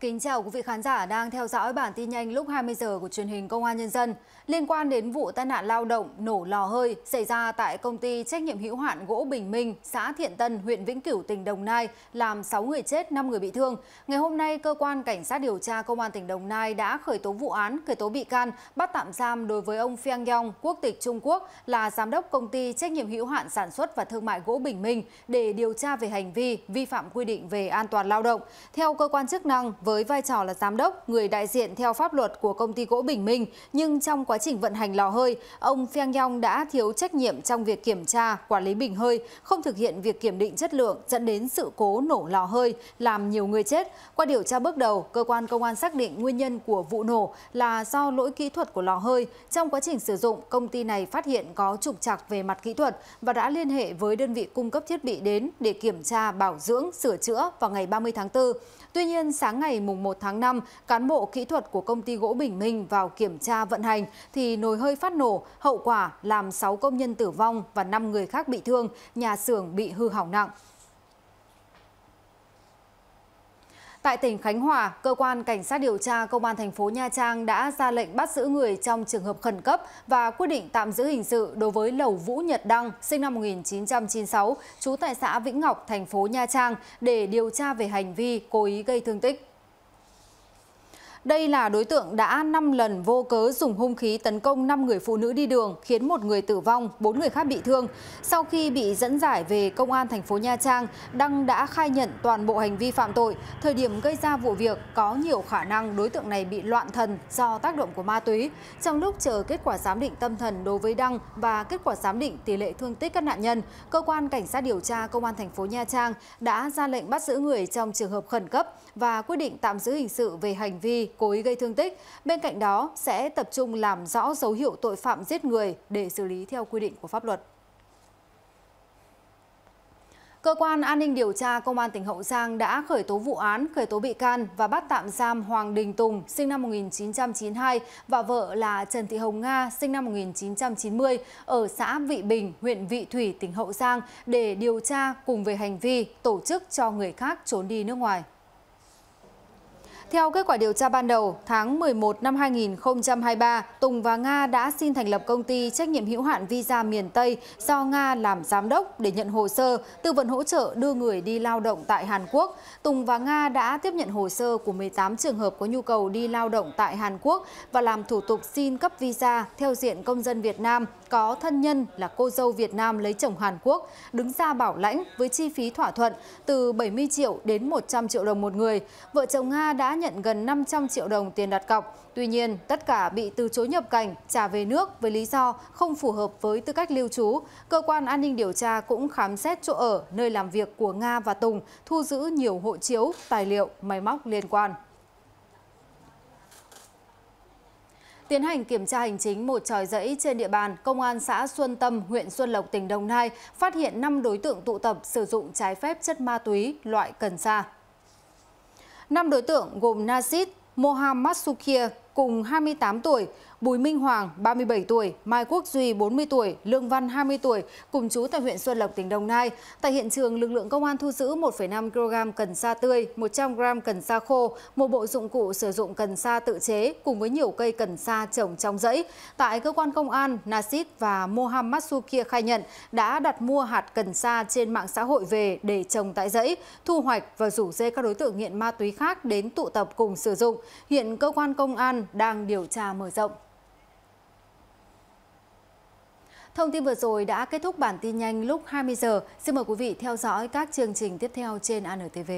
Kính chào quý vị khán giả đang theo dõi bản tin nhanh lúc 20 giờ của truyền hình Công an Nhân dân. Liên quan đến vụ tai nạn lao động nổ lò hơi xảy ra tại công ty trách nhiệm hữu hạn gỗ Bình Minh, xã Thiện Tân, huyện Vĩnh Cửu, tỉnh Đồng Nai, làm 6 người chết, 5 người bị thương. Ngày hôm nay, cơ quan cảnh sát điều tra công an tỉnh Đồng Nai đã khởi tố vụ án, khởi tố bị can, bắt tạm giam đối với ông Phiang Yong, quốc tịch Trung Quốc, là giám đốc công ty trách nhiệm hữu hạn sản xuất và thương mại gỗ Bình Minh để điều tra về hành vi vi phạm quy định về an toàn lao động. Theo cơ quan chức năng, với vai trò là giám đốc, người đại diện theo pháp luật của công ty gỗ Bình Minh, nhưng trong quá trình vận hành lò hơi, ông Pheng Yong đã thiếu trách nhiệm trong việc kiểm tra, quản lý bình hơi, không thực hiện việc kiểm định chất lượng dẫn đến sự cố nổ lò hơi, làm nhiều người chết. Qua điều tra bước đầu, cơ quan công an xác định nguyên nhân của vụ nổ là do lỗi kỹ thuật của lò hơi. Trong quá trình sử dụng, công ty này phát hiện có trục trặc về mặt kỹ thuật và đã liên hệ với đơn vị cung cấp thiết bị đến để kiểm tra, bảo dưỡng, sửa chữa vào ngày 30 tháng 4. Tuy nhiên, sáng ngày ngày 1 tháng 5, cán bộ kỹ thuật của công ty gỗ Bình Minh vào kiểm tra vận hành thì nồi hơi phát nổ, hậu quả làm 6 công nhân tử vong và 5 người khác bị thương, nhà xưởng bị hư hỏng nặng. Tại tỉnh Khánh Hòa, cơ quan cảnh sát điều tra công an thành phố Nha Trang đã ra lệnh bắt giữ người trong trường hợp khẩn cấp và quyết định tạm giữ hình sự đối với Lầu Vũ Nhật Đăng, sinh năm 1996, trú tại xã Vĩnh Ngọc, thành phố Nha Trang để điều tra về hành vi cố ý gây thương tích. Đây là đối tượng đã 5 lần vô cớ dùng hung khí tấn công 5 người phụ nữ đi đường khiến một người tử vong, 4 người khác bị thương. Sau khi bị dẫn giải về công an thành phố Nha Trang, Đăng đã khai nhận toàn bộ hành vi phạm tội. Thời điểm gây ra vụ việc có nhiều khả năng đối tượng này bị loạn thần do tác động của ma túy. Trong lúc chờ kết quả giám định tâm thần đối với Đăng và kết quả giám định tỷ lệ thương tích các nạn nhân, cơ quan cảnh sát điều tra công an thành phố Nha Trang đã ra lệnh bắt giữ người trong trường hợp khẩn cấp và quyết định tạm giữ hình sự về hành vi cố ý gây thương tích. Bên cạnh đó sẽ tập trung làm rõ dấu hiệu tội phạm giết người để xử lý theo quy định của pháp luật. Cơ quan an ninh điều tra Công an tỉnh Hậu Giang đã khởi tố vụ án, khởi tố bị can và bắt tạm giam Hoàng Đình Tùng, sinh năm 1992, và vợ là Trần Thị Hồng Nga, sinh năm 1990, ở xã Vị Bình, huyện Vị Thủy, tỉnh Hậu Giang, để điều tra cùng về hành vi tổ chức cho người khác trốn đi nước ngoài. Theo kết quả điều tra ban đầu, tháng 11 năm 2023, Tùng và Nga đã xin thành lập công ty trách nhiệm hữu hạn Visa miền Tây do Nga làm giám đốc để nhận hồ sơ, tư vấn hỗ trợ đưa người đi lao động tại Hàn Quốc. Tùng và Nga đã tiếp nhận hồ sơ của 18 trường hợp có nhu cầu đi lao động tại Hàn Quốc và làm thủ tục xin cấp visa theo diện công dân Việt Nam có thân nhân là cô dâu Việt Nam lấy chồng Hàn Quốc, đứng ra bảo lãnh với chi phí thỏa thuận từ 70 triệu đến 100 triệu đồng một người. Vợ chồng Nga đã nhận gần 500 triệu đồng tiền đặt cọc. Tuy nhiên, tất cả bị từ chối nhập cảnh, trả về nước với lý do không phù hợp với tư cách lưu trú. Cơ quan an ninh điều tra cũng khám xét chỗ ở, nơi làm việc của Nga và Tùng, thu giữ nhiều hộ chiếu, tài liệu, máy móc liên quan. Tiến hành kiểm tra hành chính một tròi dãy trên địa bàn, Công an xã Xuân Tâm, huyện Xuân Lộc, tỉnh Đồng Nai phát hiện 5 đối tượng tụ tập sử dụng trái phép chất ma túy loại cần sa năm đối tượng gồm Nazid, Mohammad Sukir, cùng 28 tuổi, Bùi Minh Hoàng 37 tuổi, Mai Quốc Duy 40 tuổi, Lương Văn 20 tuổi cùng chú tại huyện Xuân Lộc tỉnh Đồng Nai. Tại hiện trường lực lượng công an thu giữ 1,5 kg cần sa tươi, 100 g cần sa khô, một bộ dụng cụ sử dụng cần sa tự chế cùng với nhiều cây cần sa trồng trong rẫy. Tại cơ quan công an, Nasid và Mohammad Sukia khai nhận đã đặt mua hạt cần sa trên mạng xã hội về để trồng tại rẫy, thu hoạch và rủ dê các đối tượng nghiện ma túy khác đến tụ tập cùng sử dụng. Hiện cơ quan công an đang điều tra mở rộng. Thông tin vừa rồi đã kết thúc bản tin nhanh lúc 20 giờ. Xin mời quý vị theo dõi các chương trình tiếp theo trên ANTV.